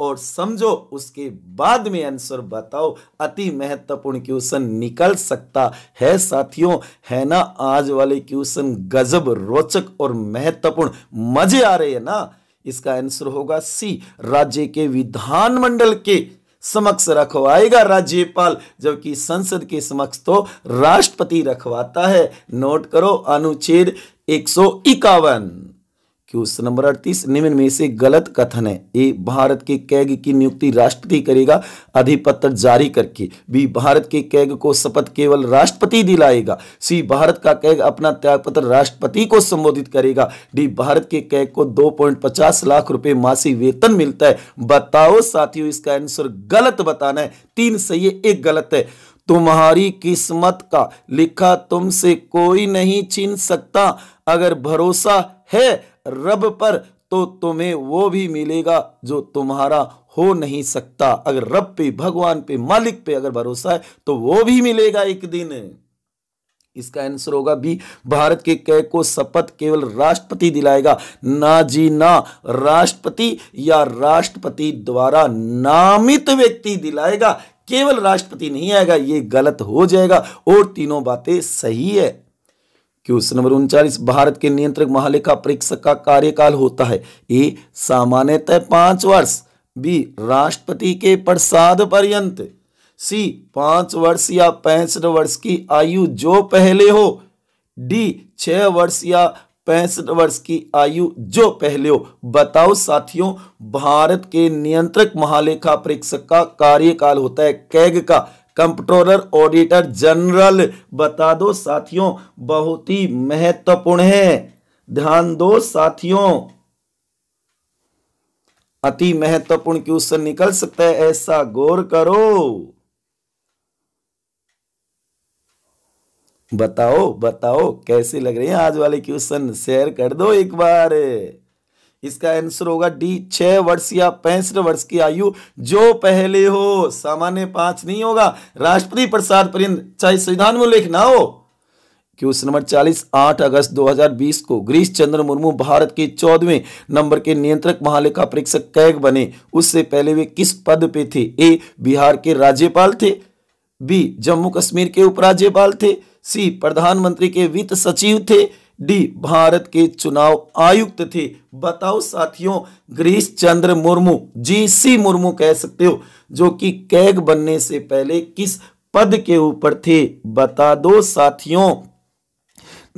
और समझो उसके बाद में आंसर बताओ अति महत्वपूर्ण क्वेश्चन निकल सकता है साथियों है ना आज वाले क्वेश्चन गजब रोचक और महत्वपूर्ण मजे आ रहे हैं ना इसका आंसर होगा सी राज्य के विधानमंडल के समक्ष रखवाएगा राज्यपाल जबकि संसद के समक्ष तो राष्ट्रपति रखवाता है नोट करो अनुच्छेद एक सौ इक्यावन क्वेश्चन नंबर अड़तीस निम्न में से गलत कथन है ए भारत के कैग की नियुक्ति राष्ट्रपति करेगा अधिपत्र जारी करके बी भारत के कैग को शपथ केवल राष्ट्रपति दिलाएगा सी भारत का कैग अपना त्यागपत्र राष्ट्रपति को संबोधित करेगा डी भारत के कैग को 2.50 लाख रुपए मासिक वेतन मिलता है बताओ साथियों इसका आंसर गलत बताना है तीन सही है एक गलत है तुम्हारी किस्मत का लिखा तुमसे कोई नहीं छीन सकता अगर भरोसा है रब पर तो तुम्हें वो भी मिलेगा जो तुम्हारा हो नहीं सकता अगर रब पे भगवान पे मालिक पे अगर भरोसा है तो वो भी मिलेगा एक दिन इसका आंसर होगा बी भारत के कह को शपथ केवल राष्ट्रपति दिलाएगा ना जी ना राष्ट्रपति या राष्ट्रपति द्वारा नामित व्यक्ति दिलाएगा केवल राष्ट्रपति नहीं आएगा ये गलत हो जाएगा और तीनों बातें सही है क्वेश्चन नंबर उनचालीस भारत के नियंत्रक महालेखा परीक्षक का कार्यकाल होता है ए सामान्यतः पांच वर्ष बी राष्ट्रपति के प्रसाद पर्यंत सी पांच वर्ष या पैंसठ वर्ष की आयु जो पहले हो डी छह वर्ष या पैंसठ वर्ष की आयु जो पहले हो बताओ साथियों भारत के नियंत्रक महालेखा परीक्षक का कार्यकाल होता है कैग का कंप्ट्रोलर ऑडिटर जनरल बता दो साथियों बहुत ही महत्वपूर्ण है ध्यान दो साथियों अति महत्वपूर्ण क्वेश्चन निकल सकता है ऐसा गौर करो बताओ बताओ कैसे लग रहे हैं आज वाले क्वेश्चन शेयर कर दो एक बार इसका आंसर होगा डी छह वर्ष या पैंसठ वर्ष की आयु जो पहले हो सामान्य पांच नहीं होगा राष्ट्रपति प्रसाद परिंद चाहे संविधान में उल्लेख ना हो क्वेश्चन नंबर 40 8 अगस्त 2020 को गिरीश चंद्र मुर्मू भारत के चौदहवें नंबर के नियंत्रक महालेखा परीक्षक कैग बने उससे पहले वे किस पद पे थे ए बिहार के राज्यपाल थे बी जम्मू कश्मीर के उपराज्यपाल थे सी प्रधानमंत्री के वित्त सचिव थे डी भारत के चुनाव आयुक्त थे बताओ साथियों गिरीश चंद्र मुर्मू जी सी मुर्मू कह सकते हो जो कि कैग बनने से पहले किस पद के ऊपर थे बता दो साथियों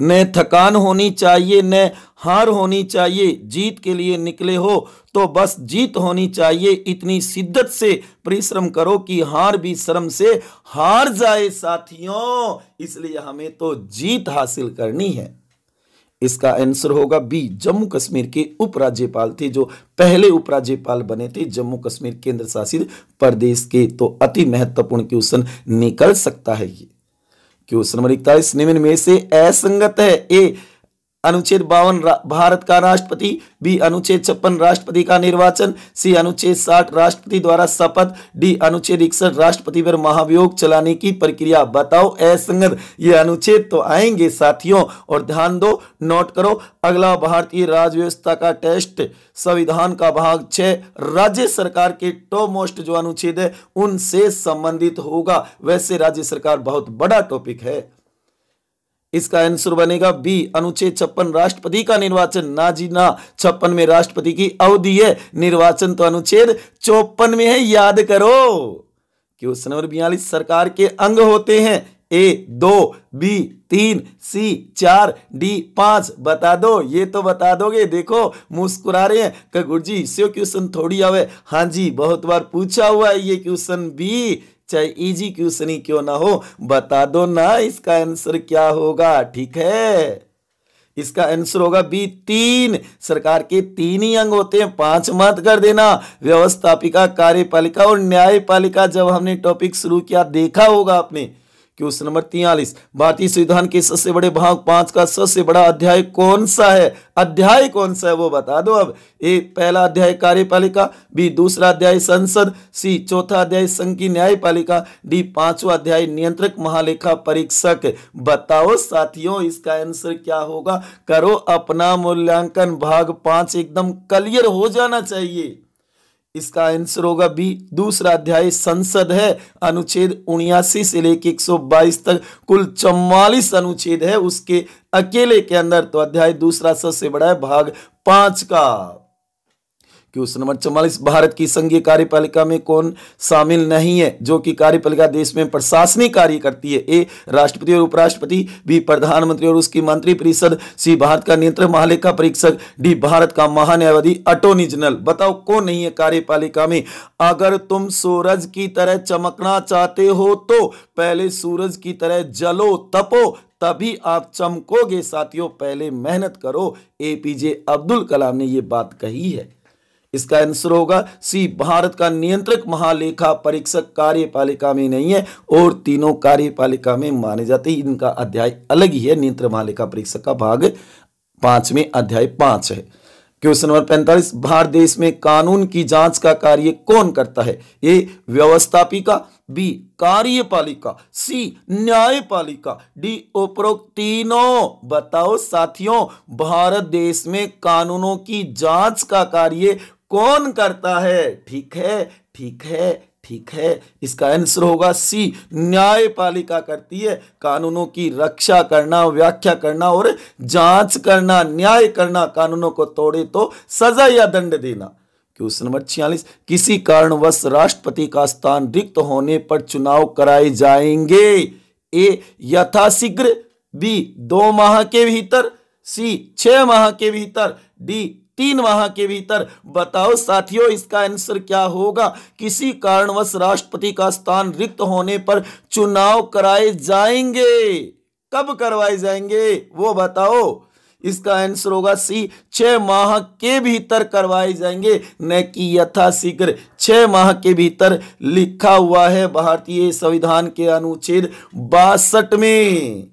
न थकान होनी चाहिए न हार होनी चाहिए जीत के लिए निकले हो तो बस जीत होनी चाहिए इतनी शिद्दत से परिश्रम करो कि हार भी श्रम से हार जाए साथियों इसलिए हमें तो जीत हासिल करनी है इसका आंसर होगा बी जम्मू कश्मीर के उपराज्यपाल थे जो पहले उपराज्यपाल बने थे जम्मू कश्मीर केंद्र शासित प्रदेश के तो अति महत्वपूर्ण क्वेश्चन निकल सकता है ये क्वेश्चन नंबर इकतालीस निम्न में से असंगत है ए अनुच्छेद बावन भारत का राष्ट्रपति बी अनुच्छेद छप्पन राष्ट्रपति का निर्वाचन सी अनुच्छेद साठ राष्ट्रपति द्वारा शपथ डी अनुच्छेद इकसठ राष्ट्रपति पर महाभियोग चलाने की प्रक्रिया बताओ असंगत ये अनुच्छेद तो आएंगे साथियों और ध्यान दो नोट करो अगला भारतीय राज्य व्यवस्था का टेस्ट संविधान का भाग छः राज्य सरकार के टॉप मोस्ट जो अनुच्छेद है उनसे संबंधित होगा वैसे राज्य सरकार बहुत बड़ा टॉपिक है इसका आंसर बनेगा बी अनुच्छेद छप्पन राष्ट्रपति का निर्वाचन ना जी ना छप्पन में राष्ट्रपति की अवधि है निर्वाचन तो अनुच्छेद चौपन में है याद करो क्वेश्चन नंबर बयालीस सरकार के अंग होते हैं ए दो बी तीन सी चार डी पांच बता दो ये तो बता दोगे देखो मुस्कुरा रहे हैं कगुर जी से क्वेश्चन थोड़ी आवे हाँ जी बहुत बार पूछा हुआ है ये क्वेश्चन बी चाहे इजी क्वेश्चन ही क्यों ना हो बता दो ना इसका आंसर क्या होगा ठीक है इसका आंसर होगा बी तीन सरकार के तीन ही अंग होते हैं पांच मत कर देना व्यवस्थापिका कार्यपालिका और न्यायपालिका जब हमने टॉपिक शुरू किया देखा होगा आपने क्वेश्चन नंबर तियालीस भारतीय संविधान के सबसे बड़े भाग पांच का सबसे बड़ा अध्याय कौन सा है अध्याय कौन सा है वो बता दो अब ए पहला अध्याय कार्यपालिका बी दूसरा अध्याय संसद सी चौथा अध्याय संघ की न्यायपालिका डी पांचवा अध्याय नियंत्रक महालेखा परीक्षक बताओ साथियों इसका आंसर क्या होगा करो अपना मूल्यांकन भाग पांच एकदम क्लियर हो जाना चाहिए इसका आंसर होगा बी दूसरा अध्याय संसद है अनुच्छेद उन्यासी से लेकर 122 तक कुल चौवालीस अनुच्छेद है उसके अकेले के अंदर तो अध्याय दूसरा सबसे बड़ा है भाग पांच का क्वेश्चन नंबर चौवालीस भारत की संघीय कार्यपालिका में कौन शामिल नहीं है जो कि कार्यपालिका देश में प्रशासनिक कार्य करती है ए राष्ट्रपति और उपराष्ट्रपति बी प्रधानमंत्री और उसकी मंत्री परिषद सी भारत का नियंत्रक महालेखा परीक्षक डी भारत का महान्यायवादी अटोर्नी जनरल बताओ कौन नहीं है कार्यपालिका में अगर तुम सूरज की तरह चमकना चाहते हो तो पहले सूरज की तरह जलो तपो तभी आप चमकोगे साथियों पहले मेहनत करो एपीजे अब्दुल कलाम ने ये बात कही है इसका आंसर होगा सी भारत का नियंत्रक महालेखा परीक्षक कार्यपालिका में नहीं है और तीनों कार्यपालिका में माने जाते हैं इनका अध्याय अलग ही है नियंत्रक महालेखा परीक्षक का भाग पांच में अध्याय पांच है क्वेश्चन नंबर पैंतालीस भारत देश में कानून की जांच का कार्य कौन करता है ए व्यवस्थापिका बी कार्यपालिका सी न्यायपालिका डी उपरोक्त तीनों बताओ साथियों भारत देश में कानूनों की जांच का कार्य कौन करता है ठीक है ठीक है ठीक है इसका आंसर होगा सी न्यायपालिका करती है कानूनों की रक्षा करना व्याख्या करना और जांच करना न्याय करना कानूनों को तोड़े तो सजा या दंड देना क्वेश्चन नंबर छियालीस किसी कारणवश राष्ट्रपति का स्थान रिक्त होने पर चुनाव कराए जाएंगे ए यथाशीघ्र बी दो माह के भीतर सी छह माह के भीतर डी तीन माह के भीतर बताओ साथियों इसका आंसर क्या होगा किसी कारणवश राष्ट्रपति का स्थान रिक्त होने पर चुनाव कराए जाएंगे कब करवाए जाएंगे वो बताओ इसका आंसर होगा सी छह माह के भीतर करवाए जाएंगे न कि यथाशीघ्र छह माह के भीतर लिखा हुआ है भारतीय संविधान के अनुच्छेद बासठ में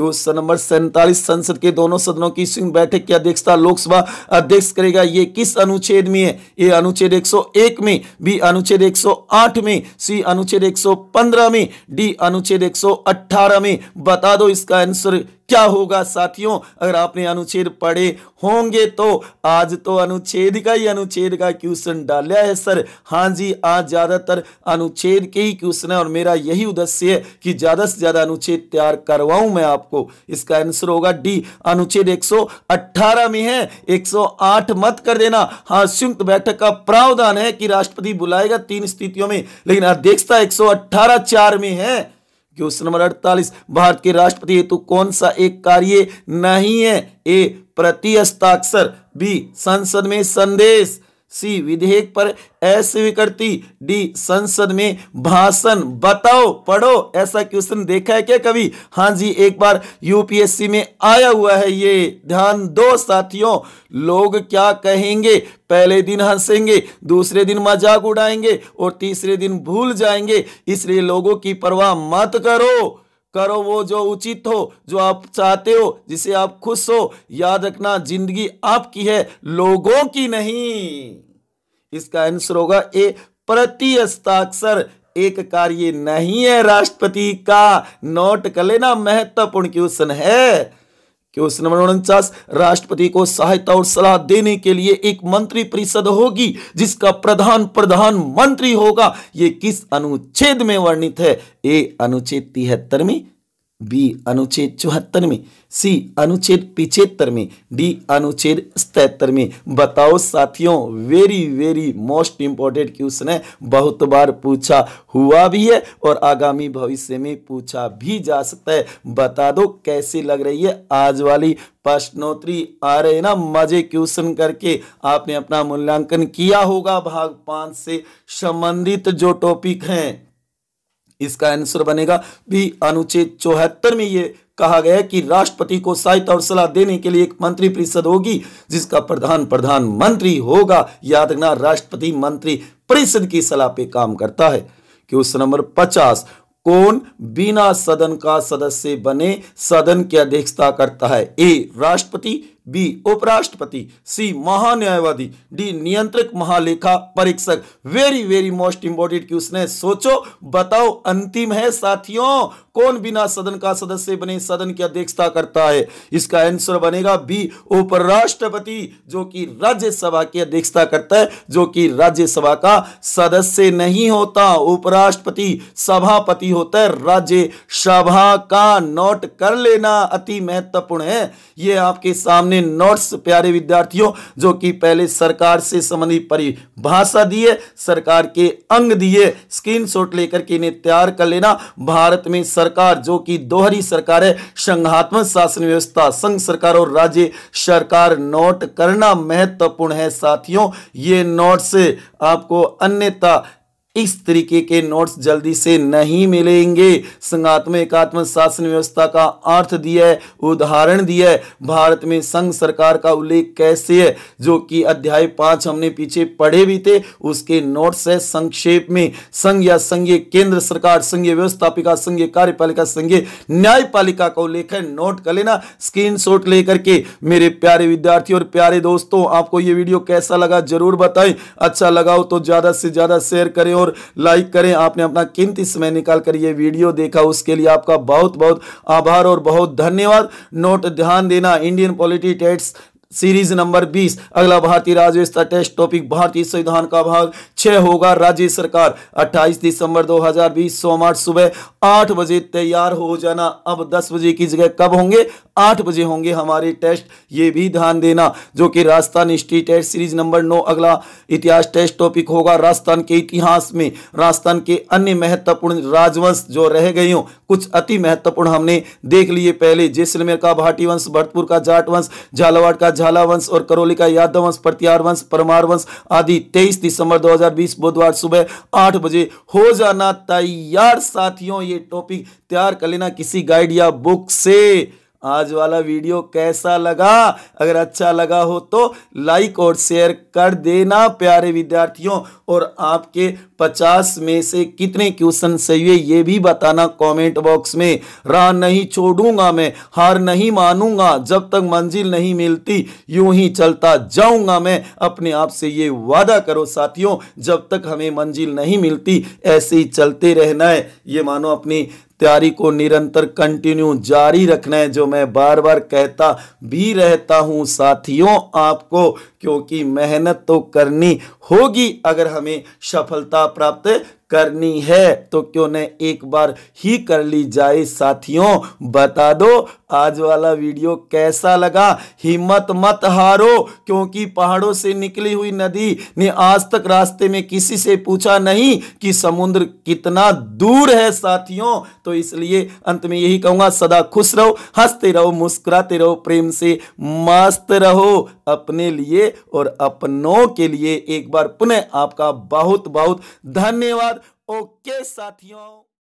कि वो सन नंबर सैंतालीस संसद के दोनों सदनों की स्विंग बैठक की अध्यक्षता लोकसभा अध्यक्ष करेगा ये किस अनुच्छेद में है ए अनुच्छेद 101 में बी अनुच्छेद 108 में सी अनुच्छेद 115 में डी अनुच्छेद 118 में बता दो इसका आंसर क्या होगा साथियों अगर आपने अनुच्छेद पढ़े होंगे तो आज तो अनुच्छेद का ही अनुच्छेद का क्वेश्चन डाला है सर हाँ जी आज ज़्यादातर अनुच्छेद के ही क्वेश्चन है और मेरा यही उद्देश्य है कि ज़्यादा से ज़्यादा अनुच्छेद तैयार करवाऊं मैं आपको इसका आंसर होगा डी अनुच्छेद 118 में है 108 मत कर देना हाँ संयुक्त बैठक का प्रावधान है कि राष्ट्रपति बुलाएगा तीन स्थितियों में लेकिन अध्यक्षता एक सौ में है क्वेश्चन नंबर अड़तालीस भारत के राष्ट्रपति हेतु कौन सा एक कार्य नहीं है ए प्रति हस्ताक्षर बी संसद में संदेश सी विधेयक पर अस्वीकृति डी संसद में भाषण बताओ पढ़ो ऐसा क्वेश्चन देखा है क्या कभी हाँ जी एक बार यूपीएससी में आया हुआ है ये ध्यान दो साथियों लोग क्या कहेंगे पहले दिन हंसेंगे दूसरे दिन मजाक उड़ाएंगे और तीसरे दिन भूल जाएंगे इसलिए लोगों की परवाह मत करो करो वो जो उचित हो जो आप चाहते हो जिसे आप खुश हो याद रखना जिंदगी आपकी है लोगों की नहीं इसका आंसर होगा ए प्रति हस्ताक्षर एक कार्य नहीं है राष्ट्रपति का नोट कर लेना महत्वपूर्ण क्वेश्चन है उस नंबर उनचास राष्ट्रपति को सहायता और सलाह देने के लिए एक मंत्री परिषद होगी जिसका प्रधान प्रधान मंत्री होगा यह किस अनुच्छेद में वर्णित है ए अनुच्छेद तिहत्तरवी बी अनुच्छेद चौहत्तर में सी अनुच्छेद पिछहत्तर में डी अनुच्छेद सतहत्तर में बताओ साथियों very very most important question है बहुत बार पूछा हुआ भी है और आगामी भविष्य में पूछा भी जा सकता है बता दो कैसी लग रही है आज वाली प्रश्नोत्तरी आ रहे ना मजे क्वेश्चन करके आपने अपना मूल्यांकन किया होगा भाग पाँच से संबंधित जो टॉपिक हैं इसका आंसर बनेगा बी अनुच्छेद चौहत्तर में ये कहा गया कि राष्ट्रपति को सहायता और सलाह देने के लिए एक मंत्री परिषद होगी जिसका प्रधान प्रधानमंत्री होगा याद रखना राष्ट्रपति मंत्री परिषद की सलाह पे काम करता है क्वेश्चन नंबर पचास कौन बिना सदन का सदस्य बने सदन की अध्यक्षता करता है ए राष्ट्रपति बी उपराष्ट्रपति सी महान्यायवादी डी नियंत्रक महालेखा परीक्षक very very most important question है सोचो बताओ अंतिम है साथियों कौन बिना सदन का सदस्य बने सदन की अध्यक्षता करता है इसका आंसर बनेगा बी उपराष्ट्रपति जो कि राज्यसभा की अध्यक्षता करता है जो कि राज्यसभा का सदस्य नहीं होता उपराष्ट्रपति सभापति होता है राज्य सभा का नोट कर लेना अति महत्वपूर्ण है यह आपके सामने अपने नोट्स प्यारे विद्यार्थियों जो कि पहले सरकार से संबंधित परिभाषा दिए सरकार के अंग दिए स्क्रीनशॉट लेकर के इन्हें तैयार कर लेना भारत में सरकार जो कि दोहरी सरकार है संघात्मक शासन व्यवस्था संघ सरकार और राज्य सरकार नोट करना महत्वपूर्ण है साथियों ये नोट्स आपको अन्यता इस तरीके के नोट्स जल्दी से नहीं मिलेंगे संघात्मक एकात्म शासन व्यवस्था का अर्थ दिया है उदाहरण दिया है भारत में संघ सरकार का उल्लेख कैसे है जो कि अध्याय पांच हमने पीछे पढ़े भी थे उसके नोट्स है संक्षेप में संघ या संघीय केंद्र सरकार संघीय व्यवस्थापिका संघीय कार्यपालिका संघीय न्यायपालिका का उल्लेख है नोट कर लेना स्क्रीन लेकर के मेरे प्यारे विद्यार्थी और प्यारे दोस्तों आपको ये वीडियो कैसा लगा जरूर बताएं अच्छा लगा हो तो ज्यादा से ज्यादा शेयर करें और लाइक करें आपने अपना कीमती समय निकाल कर ये वीडियो देखा उसके लिए आपका बहुत बहुत आभार और बहुत धन्यवाद नोट ध्यान देना Indian polity tests series number 20 अगला भारतीय राज्यव्यवस्था टेस्ट टॉपिक भारतीय संविधान का भाग छह होगा राज्य सरकार 28 दिसंबर 2020 सोमवार सुबह आठ बजे तैयार हो जाना अब दस बजे की जगह कब होंगे आठ बजे होंगे हमारे टेस्ट ये भी ध्यान देना जो कि Rajasthan history test series number नौ अगला इतिहास टेस्ट टॉपिक होगा राजस्थान के इतिहास में राजस्थान के अन्य महत्वपूर्ण राजवंश जो रह गए हों कुछ अति महत्वपूर्ण हमने देख लिए पहले जैसलमेर का भाटी वंश भरतपुर का जाट वंश झालावाड़ का झाला वंश और करौली का यादव वंश प्रत्यार वंश परमार वंश आदि 23 दिसंबर 2020 बुधवार सुबह आठ बजे हो जाना तैयार साथियों ये टॉपिक तैयार कर लेना किसी गाइड या बुक से आज वाला वीडियो कैसा लगा अगर अच्छा लगा हो तो लाइक और शेयर कर देना प्यारे विद्यार्थियों और आपके पचास में से कितने क्वेश्चन सही है ये भी बताना कमेंट बॉक्स में राह नहीं छोड़ूंगा मैं हार नहीं मानूंगा जब तक मंजिल नहीं मिलती यूं ही चलता जाऊंगा मैं अपने आप से ये वादा करो साथियों जब तक हमें मंजिल नहीं मिलती ऐसे ही चलते रहना है ये मानो अपनी तैयारी को निरंतर कंटिन्यू जारी रखना है जो मैं बार बार कहता भी रहता हूँ साथियों आपको क्योंकि मेहनत तो करनी होगी अगर हमें सफलता प्राप्त करनी है तो क्यों न एक बार ही कर ली जाए साथियों बता दो आज वाला वीडियो कैसा लगा हिम्मत मत हारो क्योंकि पहाड़ों से निकली हुई नदी ने आज तक रास्ते में किसी से पूछा नहीं कि समुद्र कितना दूर है साथियों तो इसलिए अंत में यही कहूंगा सदा खुश रहो हंसते रहो मुस्कुराते रहो प्रेम से मस्त रहो अपने लिए और अपनों के लिए एक बार पुनः आपका बहुत बहुत धन्यवाद ओके साथियों